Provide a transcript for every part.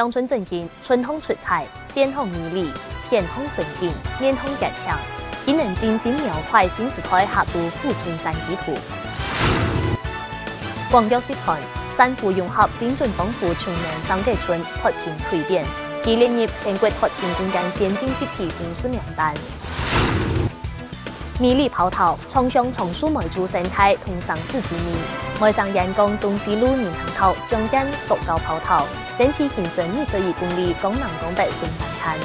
乡村振兴，村通出彩，县通便利，片通顺景，面通吉祥，今能展心描绘新时代下都富春山居图。广交集团三湖融合精准帮扶全面上街村脱贫蜕变，已列入全国脱贫攻坚先进集体公示名单。米粒乡村，创想从书梅竹生态同上市之年，外省人工东西路年行头将根塑胶葡萄。整体形成二十二公里，江南江北双板块。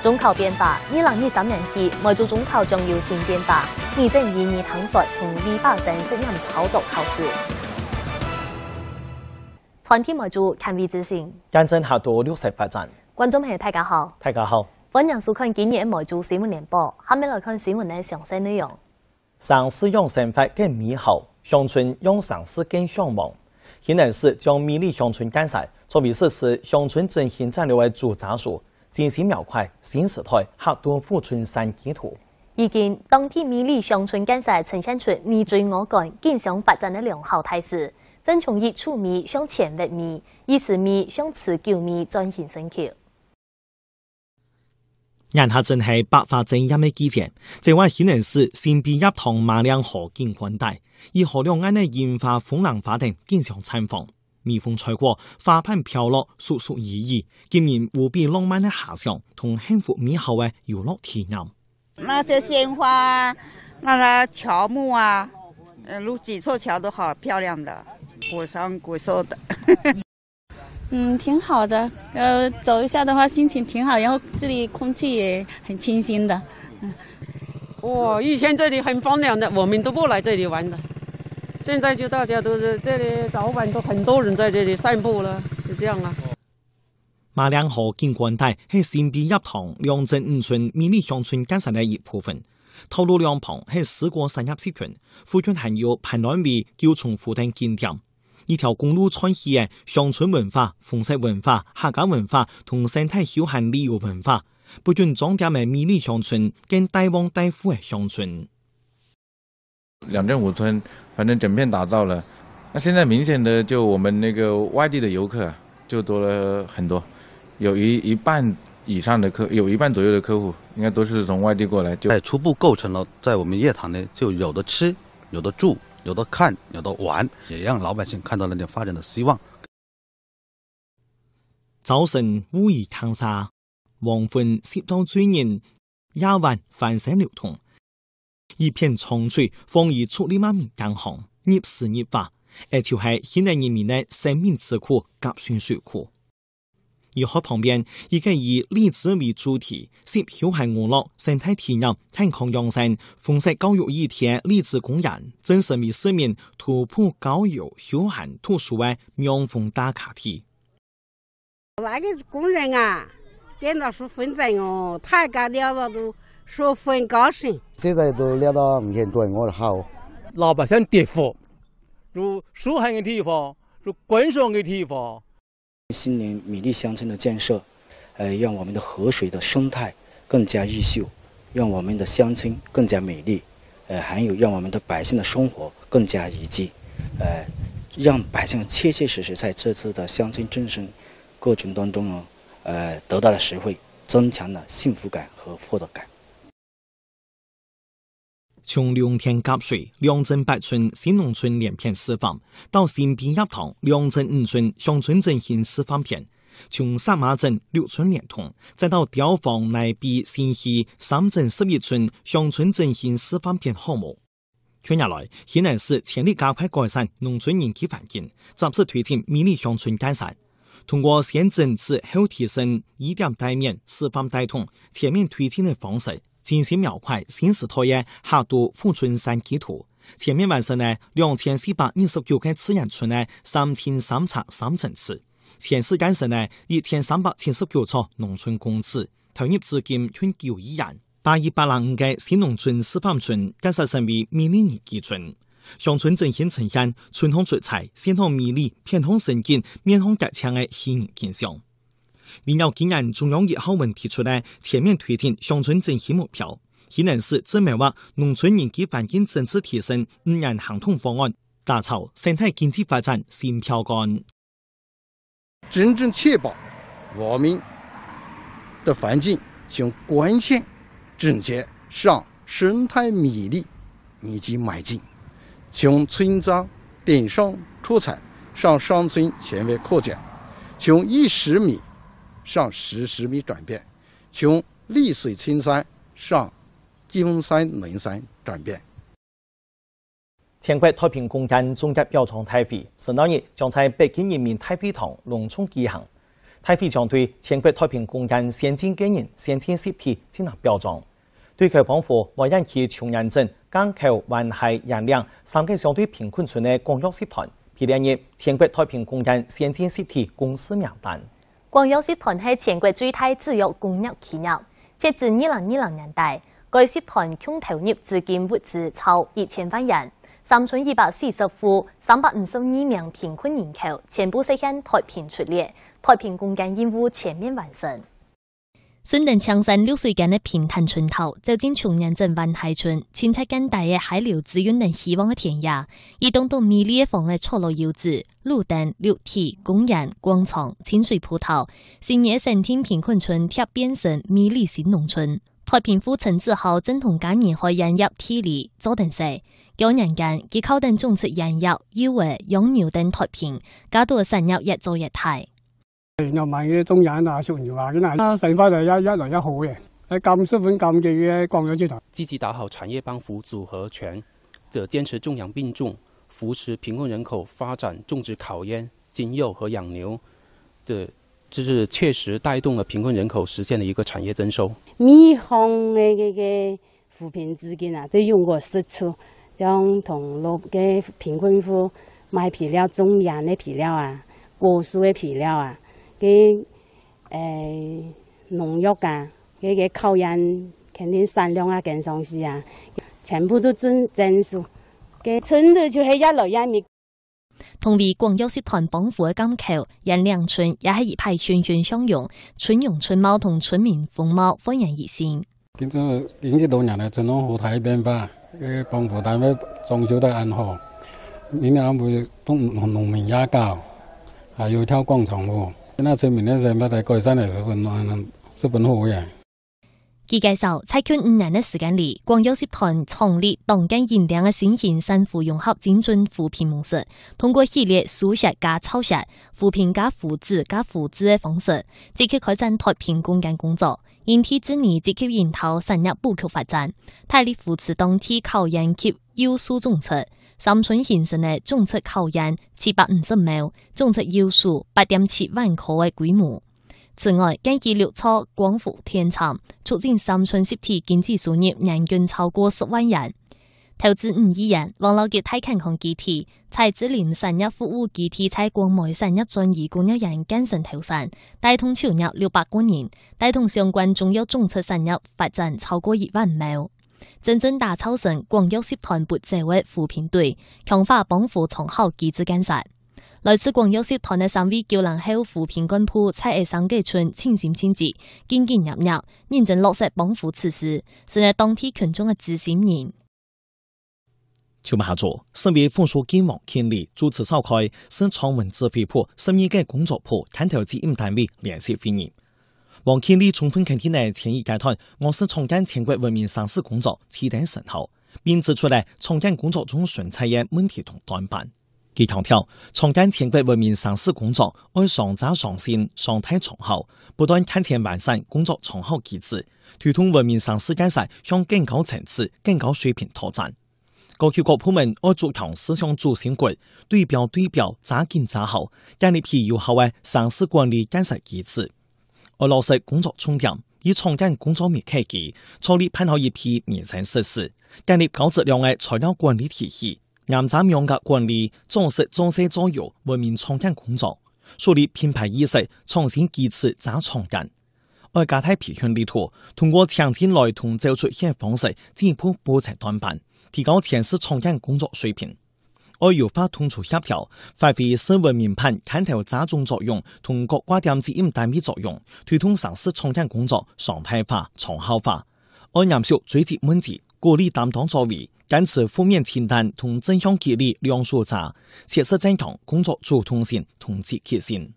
中考变化，二零二三年起，每组中考将有新变化。二证二二坦率同二百三十人炒作投资。全体每组堪比直线。见证下段绿色发展。观众朋友，大家好，大家好，欢迎收看今日的外租新闻联播，下面来看新闻的详细内容。上市让生活更美好，乡村让城市更向往。海南省将美丽乡村建设作为实施乡村振兴战略的主抓手，精心描绘新时代黑东富春山居图。如今，当地美丽乡村建设呈现出你追我赶、竞相发展的良好态势，正从一处米向前面米，一时米向持久米转型升级。眼下正系百花争艳嘅季节，即话显然是先别一趟万良河景观带，而河两岸呢烟花粉蓝花田，经常绽放，微风吹过，花瓣飘落，簌簌而异，见面无比浪漫嘅遐想，同幸福美好嘅游乐体验。那些鲜花，那个乔木啊，如几座桥都好漂亮，的古香古色的。嗯，挺好的。呃，走一下的话，心情挺好，然后这里空气也很清新的。哇，以前这里很荒凉的，我们都不来这里玩的。现在就大家都是这里早晚都很多人在这里散步了，就这样啊。马良河景观带是新宾一塘两镇五村美丽乡村建设的一部分。道路两旁是四个产业基群，附近还有排卵味、九重虎等景点。一条公路串起乡村文化、红色文化、客家文化同生态休闲旅游文化，不仅装点美丽乡村，更带旺带富的乡村。两镇五村，反正整片打造了。那现在明显的就我们那个外地的游客就多了很多，有一一半以上的客，有一半左右的客户应该都是从外地过来。在初步构成了，在我们叶塘呢，就有的吃，有的住。有的看，有的玩，也让老百姓看到了点发展的希望。早晨雾意腾沙，黄昏斜刀醉人，夜晚繁星流淌，一片苍翠，风雨翠绿满面干红，日时日白，也就系现代人民的生命之苦，甲酸水苦。二河旁边，一个以荔枝为主题，涉休闲娱乐、生态体验、健康养生、红色教育一体的励志公园，正是为市民突破高油休闲图书的两峰打卡地。那个工人啊，跟到书分证哦，太高调了，都说分高薪。现在都聊到五千多，我好，老百姓得福，如休闲的地方，如观赏的地方。新年美丽乡村的建设，呃，让我们的河水的生态更加优秀，让我们的乡村更加美丽，呃，还有让我们的百姓的生活更加宜居，呃，让百姓切切实实在这次的乡村振兴过程当中呢，呃，得到了实惠，增强了幸福感和获得感。从良田夹水两镇八村新农村连片示范，到新兵鸭塘两镇五村乡村振兴示范片，从三马镇六村连通，再到刁房内壁新溪三镇十一村乡村振兴示范片项目。全年来，西南市全力加快改善农村人居环境，扎实推进美丽乡村改善。通过先整治、后提升、以点带面、示范带动，全面推进的方式。进行描绘新时代的哈都富春山居图，全面完成了两千四百二十九个自然村的三千三百三层次，全市建设了一千三百七十九座农村公厕，投入资金近九亿元，八一八零五个新农村示范村建设成为美丽基村，乡村振兴呈现村通出彩、县通美丽、片通神经、面通大气的新景象。围绕今年中央一号文提出的全面推进乡村振兴目标，西南市正谋划农村人居环境整治提升五年行动方案，打造生态经济发展新标杆。真正确保我们的环境从干净整洁上生态美丽以及迈进，从村庄顶上出彩上乡村全面扩展，从一十米。上十十米转变，从绿水青山上金山轮山转变。全国脱贫攻坚总结表彰大会，上当日将在北京人民大会堂隆重举行。大会将对全国脱贫攻坚先进个人、先进集体进行表彰。对佢帮扶我引起穷人镇、今口、湾海、引梁三个相对贫困村的光伏集团。第二日，全国脱贫攻坚先进集体公司名单。广西集团是全国最大制药工业企业。截至二零二零年底，该集团共投入资金物资超一千万元，三村一百四十户、三百五十二名贫困人口全部实现脱贫出列，脱贫攻坚任务全面完成。从南山六水间的平坦村头，走进穷人镇万台村，青翠甘带的海流滋润着希望的田野。一栋栋迷丽的房的错落有致，路灯、楼梯、公园、广场、清水葡萄，新野新天贫困村贴变迷美新农村。太平府陈子豪正同家人开引入梯里做电视，有人间佮靠顶种植引入优惠、养牛等脱贫，加到收入日做日大。然又买嘢种人啊，俗人话嘅呐，成块就一一路一好嘅，喺咁少款咁嘅嘢降咗之头。积极打好产业帮扶组合拳，就坚持种养并重，扶持贫困人口发展种植烤烟、金柚和养牛，这就是确实带动了贫困人口实现了一个产业增收。地方嘅嗰个扶贫资金啊，都用过四处，将同落给贫困户买皮料、种烟嘅皮料啊，果树嘅皮料啊。佢诶，农药啊，佢佮烤烟肯定产量啊，跟上是啊，全部都准证熟。佢村内就系一路一少。同为广州集团帮扶嘅金桥，人亮村也系一派欣欣相荣，村容村貌同村民风貌焕然一新。今朝二十多年咧，村东好台变化，佢帮扶单位装修得很好，人家会都同农民压教，还要跳广场舞。那村民咧就喺大桂山嚟扶贫，扶贫好嘅。据介绍，拆迁五年的时间里，广友集团创立动感引领的新型三扶贫融合精准扶贫模式，通过系列输血加抽血、扶贫加扶智加扶持的方式，积极开展脱贫攻坚工作，因地制宜，积极研讨深入布局发展，大力扶持当地考研及优素政策。三村形成呢，总出人口七百五十亩，种植要素八点七万棵的规模。此外，经济六创广府天蚕，促进三村实体经济数量人均超过十万人，投资五亿元，王老吉、泰康等企业，妻子年收入服务基体在广每收入进二点一人，精神投身，带动超业六百多员，带动相关重要政策产业发展超过一万亩。真正打草神广药集团拨借位扶贫队强化帮扶长效机制建设。来自广药集团的三位救人巧扶贫干部，七二三个村亲善亲自、兢兢业业，认真落实帮扶措施，成那当地群众的自信人。就木下座，省委副书记王黔利主持召开省创文指挥部省一届工作部探讨会议单位联系会议。王庆利充分肯定了前一阶段我市创建全国文明城市工作取得成效，并指出了创建工作中存在的问题同短板。佢强调，创建全国文明城市工作要上早上线、上推长效，不断健全完善工作长效机制，推动文明城市建设向更高层次、更高水平拓展。各级各部门要加强思想主心骨，对标对标抓紧抓好，建立批有效的城市管理建设机制。俄罗斯工作重点，以创建工作为契机，创立办好一批民生实事，建立高质量的材料管理体系，严查严格管理，重视重视作要文明创建工作，树立品牌意识，创新机制抓创建。而加睇培训力度，通过创新内同走出去方式，进一步补齐短板，提高全市创建工作水平。我要发统筹协调，发挥新闻民品牵头杂种作用，同国家点子引单位作用，推动实市创建工作常态化、长效化。我严肃追责问责，鼓励担当作为，坚持负面清单同正向激励两手抓，切实增强工作主动性同积极性。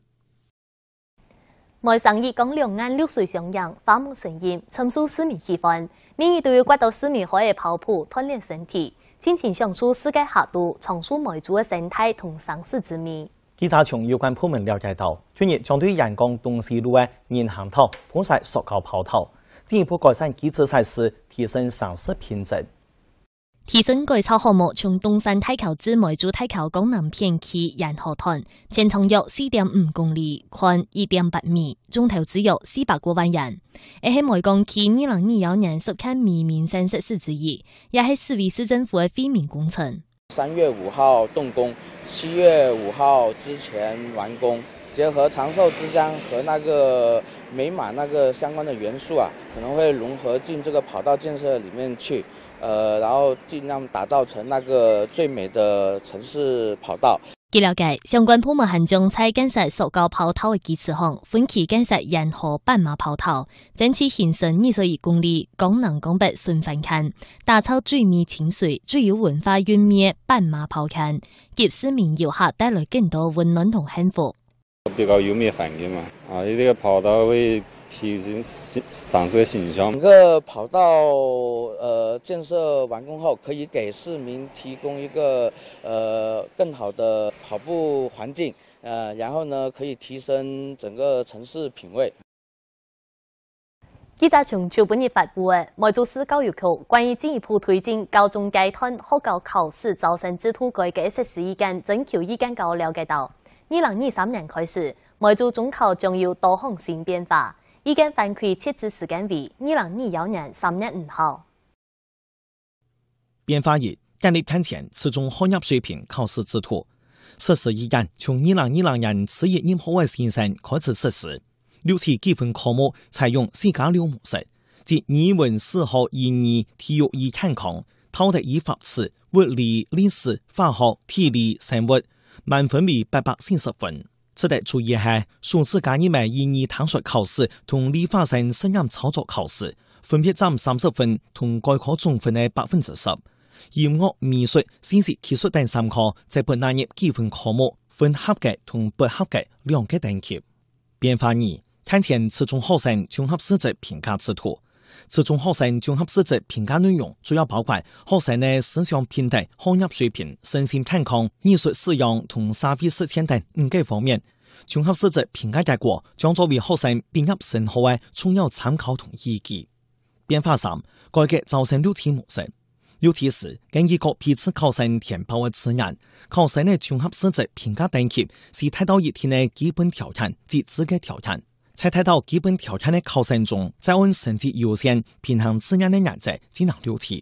外省热讲两岸流水相映，花木成荫，陈树市民喜欢每日都要赶到市民可以跑步锻炼身体。先前上书世界下路重塑买主的生态同上市之谜。记者从有关部门了解到，去年将对沿江东西路的人行道改善塑胶跑道，进一步改善基础设施，提升上市品质。提升改造项目从东山大桥至梅竹大桥，江南片区沿河段，全长约四点五公里，宽一点八米，总投资约四百多万人。喺梅江区呢两日有人熟听《绵面山实施之一，也系市委市政府嘅惠民工程。三月五号动工，七月五号之前完工。结合长寿之乡和那个美满那个相关的元素啊，可能会融合进这个跑道建设里面去。呃，然后尽量打造成那个最美的城市跑道。据了解，相关部门将在建设塑胶跑道的基础上，分期建设沿河斑马跑道，整体行程二十二公里功能江北顺环线，打造最美亲水、最有文化韵味的斑马跑近，给市民游客带来更多温暖同幸福。比较有名应嘛，啊，你这个跑道会。提升展示形象。整个跑道呃建设完工后，可以给市民提供一个呃更好的跑步环境，呃，然后呢，可以提升整个城市品位。记者从教本日发布的《梅州市教育局关于进一步推进高中阶段学校考试招生制度改革实施意见》征求意见稿了解到，2023年开始，梅州中考将要多项新变化。意见反馈截止时间为二零二幺年十月五号。变化二：今年提前启动学业水平考试制度，实施依然从二零二零年十一月一号开始实施。六科计分科目采用“四加六”模式，即语文、数学、英语、体育与健康、道德与法治、物理、历史、化学、地理、生物，满分为八百三十分。值得注意系，数字概念们英语探索考试同理化生实验操作考试，分别占三十分同概科总分的百分之十。音乐、美术、信息技术等三科，在本单元基分科目，分合格同不合格两个等级。编发二，面，前初中学生综合素质评价制度。注重学生综合素质评价内容，主要包括学生的思想品德、学业水平、身心健康、艺术素养同社会实践等五个方面。综合素质评价结果将作为学生毕业升学的重要参考同依据。变化三，改革招生录取模式。录取时，根据各批次考生填报的志愿，考生的综合素质评价等级是达到一定的基本条件及资格条件。在睇到基本条件的考生中，在按成绩优先、平衡志愿的原则，只能录取。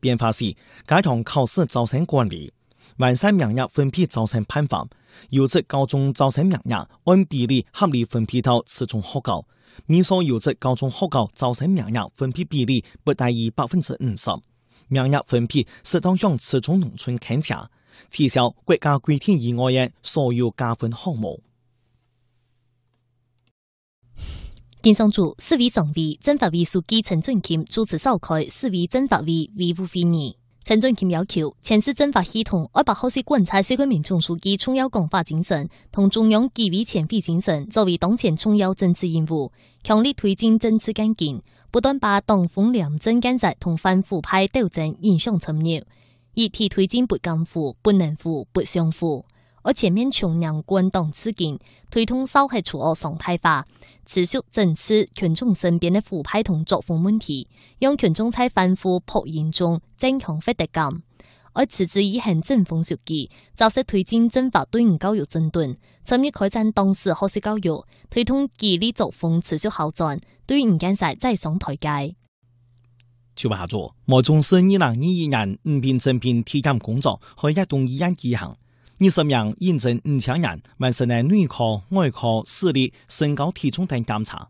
变化是加强考试招生管理，完善名额分配招生办法，优质高中招生名额按比例合理分配到初中学校，面上优质高中学校招生名额分配比例不大于百分之五十，名额分配适当向初中农村倾斜，取消国家规定以外的所有加分项目。丁盛柱，市委常委、政法委书记陈俊强主持召开市委政法委会务会议。陈俊强要求，全市政法系统要把学习贯彻习近平总书记重要讲话精神同中央纪委全会精神作为当前重要政治任务，强力推进政治建检，不断把党风廉政建设同反腐败斗争引向深入，一体推进不敢腐、不能腐、不相腐，而且面强严管党治警，推动扫黑除恶常态化。持续整治群众身边的腐败同作风问题，让群众在反腐破严中增强获得感。而持之以恒镇风书纪，扎实推进政法队伍教育整顿，深入开展党史学习教育，推动纪律作风持续好转，对唔现实再上台阶。说话咗，我重视呢两年，唔变身边纪检工作可以一动一言一行。二十名验证五千人，完成了内科、外科、视力、身高、体重等检查。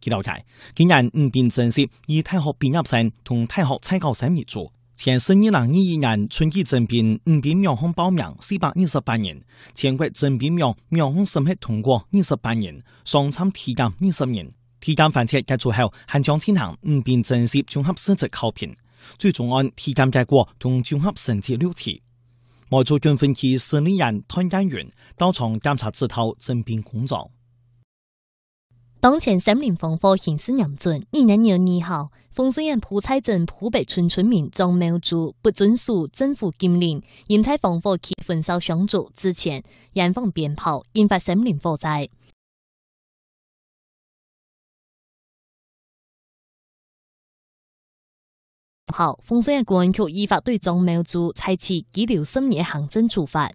据了解，今年五便正式以大学毕业生同大学参考生为主。前四二零二一人春季征兵五兵苗乡报名四百二十八人，全国征兵苗苗乡审核通过二十八人，双参体检二十人。体检环节结束后，还将进行五便正式综合成绩考评，最终按体检结果同综合成绩录取。梅州军分区司令员汤江云到场检查指导征兵工作。当前森林防火形势严峻二零二二号，丰建县浦菜镇浦北村村民张某柱不遵守政府禁令，燃柴防火期焚烧香烛，之前燃放鞭炮，引发森林火灾。后，丰顺县公安局依法对张某柱采取拘留十五行政处罚。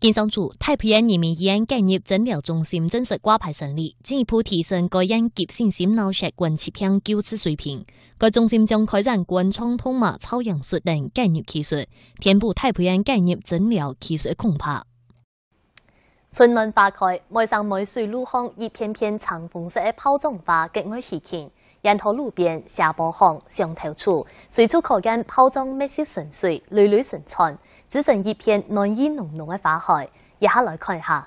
经商处，太平洋人民医院检业诊疗中心正式挂牌成立，进一步提升该院急性心脑血管治疗救治水平。该中心将开展冠状动脉超声术等检验技术，填补太平洋检验诊疗技术空白。春暖花开，外山外水，路上一片片橙红色的泡桐花格外喜庆。沿途路边、下坡巷、上头处，随处可见包装未少神水、屡屡陈串，只剩一片浓烟浓浓嘅花海。一下来看一下。